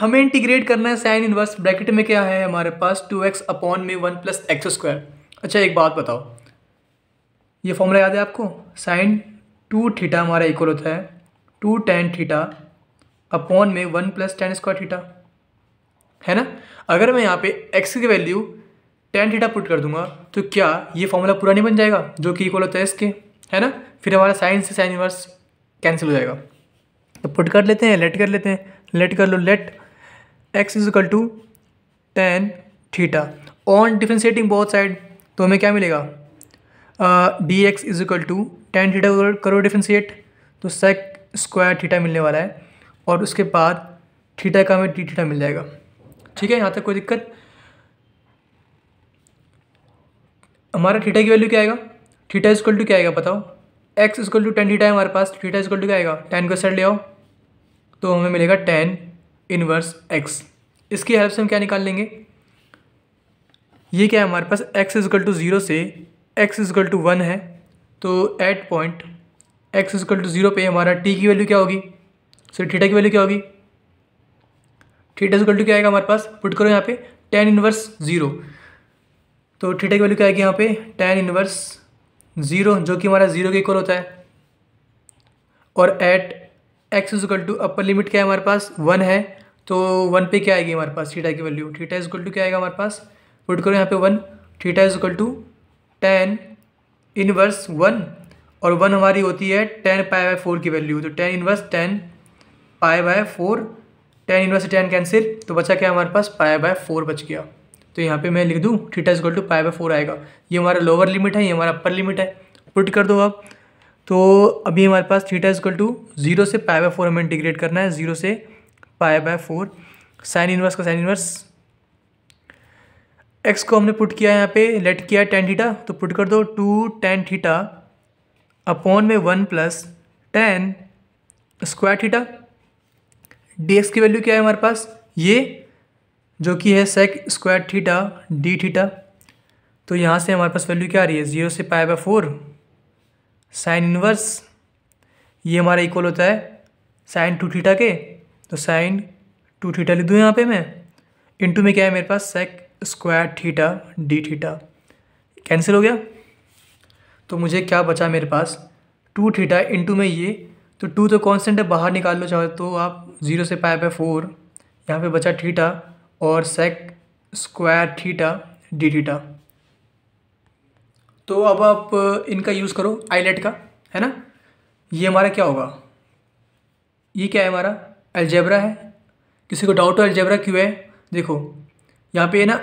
हमें इंटीग्रेट करना है साइन इनवर्स ब्रैकेट में क्या है हमारे पास टू एक्स अपॉन में वन प्लस एक्स स्क्वायर अच्छा एक बात बताओ ये फॉर्मूला याद है आपको साइन टू थीटा हमारा इक्वल होता है टू टेन थीटा अपॉन में one plus tan square theta है ना अगर मैं यहाँ पे एक्स की वैल्यू टेन थीटा पुट कर दूंगा तो क्या ये फॉर्मूला पूरा नहीं बन जाएगा जो कि इक्वल होता है इसके है ना फिर हमारा साइन से साइन इनवर्स कैंसिल हो जाएगा तो पुट कर लेते हैं लेट कर लेते हैं लेट कर लो let X is equal to tan theta on differentiating both side तो हमें क्या मिलेगा D X is equal to tan theta करो डिफ्रेंशिएट तो सेक स्क्वायर थीटा मिलने वाला है और उसके बाद थीटा का हमें डी थीटा मिल जाएगा ठीक है यहाँ तक कोई दिक्कत हमारा थीटा की वैल्यू क्या आएगा थीटा इजक्वल टू क्या आएगा बताओ X equal to tan theta है हमारे पास थीटा इजक्वल टू क्या आएगा टेन को साइड ले आओ तो हमें मिलेगा टेन इनवर्स एक्स इसकी हेल्प से हम क्या निकाल लेंगे ये क्या है हमारे पास एक्स इजकल टू ज़ीरो से एक्स इजकल टू वन है तो at point X is equal to zero पे हमारा टी की वैल्यू क्या होगी सर थीटा की वैल्यू क्या होगी थीटा इजकल टू क्या आएगा हमारे पास पुट करो यहाँ पे टेन इनवर्स ज़ीरो तो थीटा की वैल्यू क्या आएगी यहाँ पे टेन इनवर्स ज़ीरो जो कि हमारा ज़ीरो के इक्वल होता है और at X is equal to upper limit क्या है हमारे पास वन है तो वन पे क्या आएगी हमारे पास थीटा की वैल्यू थीटा इजल टू क्या आएगा हमारे पास पुट करो यहाँ पे one theta is equal to tan inverse one और वन हमारी होती है टेन पाई बाय फोर की वैल्यू तो tan inverse tan pi by four tan inverse tan cancel तो बचा क्या हमारे पास पाई बाय फोर बच गया तो यहाँ पे मैं लिख दूँ theta is equal to pi by four आएगा ये हमारा लोअर लिमिट है ये हमारा अपर लिमिट है पुट कर दो आप तो अभी हमारे पास थीटा इजकल टू जीरो से पाए बाय फोर हमें इंटीग्रेट करना है जीरो से pi by four sine inverse का साइन इनवर्स एक्स को हमने पुट किया यहाँ पे लेट किया टेन थीटा तो पुट कर दो टू टेन थीटा अपॉन में one plus tan square theta D X की वैल्यू क्या है हमारे पास ये जो कि है sec square theta D theta तो यहाँ से हमारे पास वैल्यू क्या आ रही है ज़ीरो से pi by four sine inverse ये हमारा इक्वल होता है साइन टू थीटा के तो साइन टू थीटा लिख दूँ यहाँ पे मैं इनटू में क्या है मेरे पास sec square theta D theta cancel हो गया तो मुझे क्या बचा मेरे पास टू थीटा इनटू में ये तो टू तो कांस्टेंट है बाहर निकाल लो चाहो तो आप ज़ीरो से पाए बाय फोर यहाँ पे बचा थीटा और sec square theta D theta तो अब आप इनका यूज़ करो आईलेट का है ना ये हमारा क्या होगा ये क्या है हमारा एल्जेब्रा है किसी को डाउट हो एल्जेब्रा क्यों है देखो यहाँ पे ना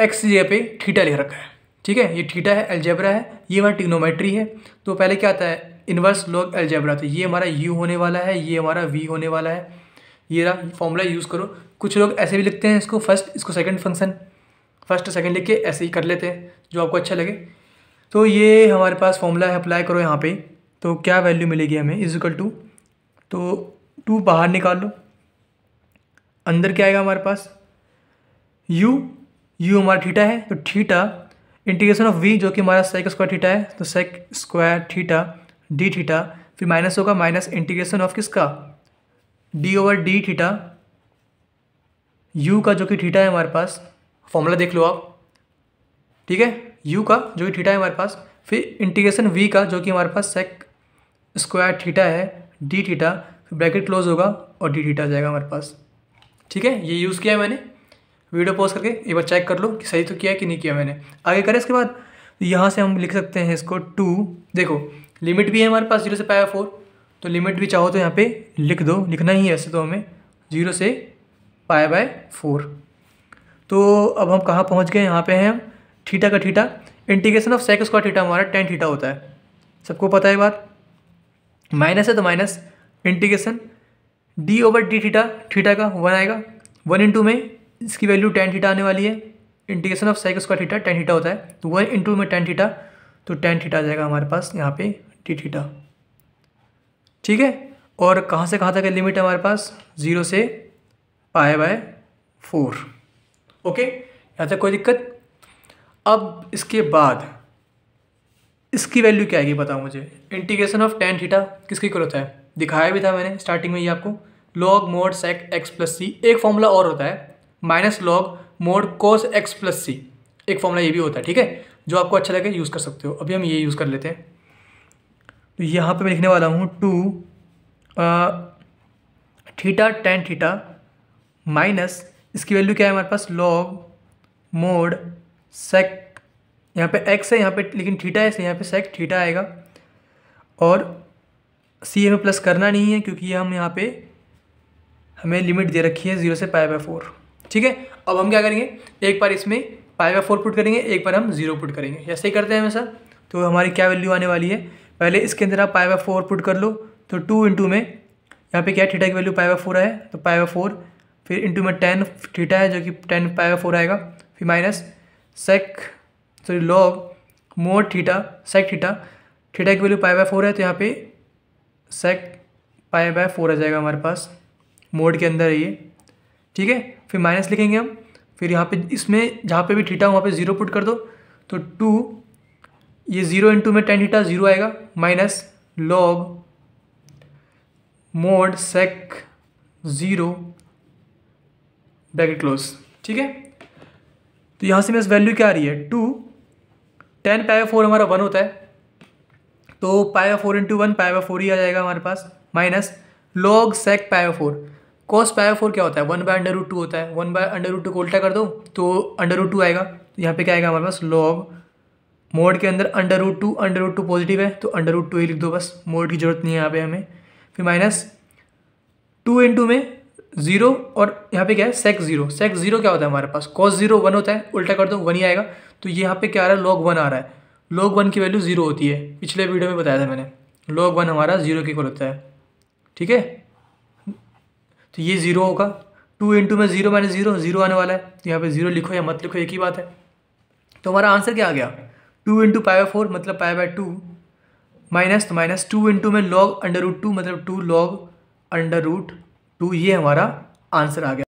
एक्स जगह पे थीटा लिख रखा है ठीक है ये थीटा है एल्जेब्रा है ये हमारा टिग्नोमेट्री है तो पहले क्या आता है इन्वर्स लॉग एल्जेब्रा तो ये हमारा यू होने वाला है ये हमारा वी होने वाला है ये रहा फॉर्मूला यूज़ करो कुछ लोग ऐसे भी लिखते हैं इसको फर्स्ट इसको सेकेंड फंक्शन फर्स्ट सेकेंड लिख के ऐसे ही कर लेते हैं जो आपको अच्छा लगे तो ये हमारे पास फॉर्मूला है अप्लाई करो यहाँ पे तो क्या वैल्यू मिलेगी हमें इजिकल टू तो टू बाहर निकाल लो अंदर क्या आएगा हमारे पास u u हमारा थीटा है तो थीटा इंटीग्रेशन ऑफ v जो कि हमारा सेक स्क्वायर थीटा है तो sec square theta D theta फिर माइनस होगा माइनस इंटीग्रेशन ऑफ किसका d over d theta u का जो कि थीटा है हमारे पास फॉर्मूला देख लो आप ठीक है यू का जो कि थीटा है हमारे पास फिर इंटीग्रेशन वी का जो कि हमारे पास सेक स्क्वायर थीटा है डी थीटा फिर ब्रैकेट क्लोज होगा और डी थीटा जाएगा हमारे पास ठीक है ये यूज़ किया है मैंने वीडियो पॉज करके एक बार चेक कर लो कि सही तो किया है कि नहीं किया मैंने आगे करें इसके बाद तो यहाँ से हम लिख सकते हैं इसको टू देखो लिमिट भी है हमारे पास जीरो से पाया फोर तो लिमिट भी चाहो तो यहाँ पे लिख दो लिखना ही है ऐसे तो हमें जीरो से पाया बाय फोर तो अब हम कहाँ पहुँच गए यहाँ पे हैं हम थीटा का theta integration of sec square theta हमारा टेन थीटा होता है सबको पता है बात माइनस है तो minus integration d over d theta theta का वन आएगा वन इंटू में इसकी वैल्यू टेन थीटा आने वाली है integration of sec square theta tan theta होता है तो वन इंटू में टेन थीटा तो टेन थीटा आ जाएगा हमारे पास यहाँ पे डी थीटा ठीक है और कहाँ से कहाँ तक है लिमिट हमारे पास जीरो से पाए बाय फोर ओके यहाँ तक कोई दिक्कत अब इसके बाद इसकी वैल्यू क्या आएगी बताओ मुझे इंटीग्रेशन ऑफ टेन थीटा किसकी होता है दिखाया भी था मैंने स्टार्टिंग में ये आपको log mod sec x plus c एक फॉर्मूला और होता है minus log mod cos x plus c एक फॉर्मूला ये भी होता है ठीक है जो आपको अच्छा लगे यूज़ कर सकते हो अभी हम ये यूज़ कर लेते हैं तो यहाँ पे मैं लिखने वाला हूँ two theta tan theta minus इसकी वैल्यू क्या है हमारे पास लॉग मोड सेक यहाँ पे एक्स है यहाँ पे लेकिन थीटा है इसलिए यहाँ पे सेक थीटा आएगा और सी हमें प्लस करना नहीं है क्योंकि हम यहाँ पे हमें लिमिट दे रखी है जीरो से पाई बाय फोर ठीक है अब हम क्या करेंगे एक बार इसमें पाई बाय फोर पुट करेंगे एक बार हम जीरो पुट करेंगे ऐसे ही करते हैं हमेशा तो हमारी क्या वैल्यू आने वाली है पहले इसके अंदर आप पाई बाय फोर पुट कर लो तो टू इंटू में यहाँ पे क्या थीटा की वैल्यू पाई बाय फोर है तो पाई बाय फोर फिर इंटू में टेन थीटा है जो कि टेन पाई बाय फोर आएगा फिर minus sec sorry log mod theta sec theta theta की वैल्यू पाई बाय फोर है तो यहाँ पे सेक पाई बाय फोर आ जाएगा हमारे पास मोड के अंदर है ये ठीक है फिर माइनस लिखेंगे हम फिर यहाँ पे इसमें जहाँ पे भी थीटा वहाँ पे ज़ीरो पुट कर दो तो टू ये ज़ीरो इंटू में टेन थीटा ज़ीरो आएगा minus log mod sec zero bracket close ठीक है तो यहाँ से मेरे वैल्यू क्या आ रही है टू टेन पाया फोर हमारा वन होता है तो pi by four into one pi by four ही आ जाएगा हमारे पास माइनस लॉग सेक पाया फोर कॉस पाया फोर क्या होता है one by under root two होता है one by under root two को उल्टा कर दो तो अंडर रूट टू आएगा तो यहाँ पे क्या आएगा हमारे पास लॉग मोड के अंदर under root two under root two positive है तो अंडर रूट टू ही लिख दो बस मोड की जरूरत नहीं है यहाँ पे हमें फिर माइनस टू इंटू में जीरो और यहाँ पे क्या है सेक्स जीरो सेक्स जीरो क्या होता है हमारे पास कॉस जीरो वन होता है उल्टा कर दो वन ही आएगा तो ये यहाँ पे क्या आ रहा है लॉग वन आ रहा है लॉग वन की वैल्यू जीरो होती है पिछले वीडियो में बताया था मैंने लॉग वन हमारा जीरो के कल होता है ठीक है तो ये जीरो होगा टू इंटू में जीरो माइनस जीरो जीरो आने वाला है तो यहाँ पर जीरो लिखो या मत लिखो एक ही बात है तो हमारा आंसर क्या आ गया two into pi by four मतलब पाए बाय टू माइनस तो माइनस टू इंटू में लॉग अंडर रूट टू मतलब two log under root two ये हमारा आंसर आ गया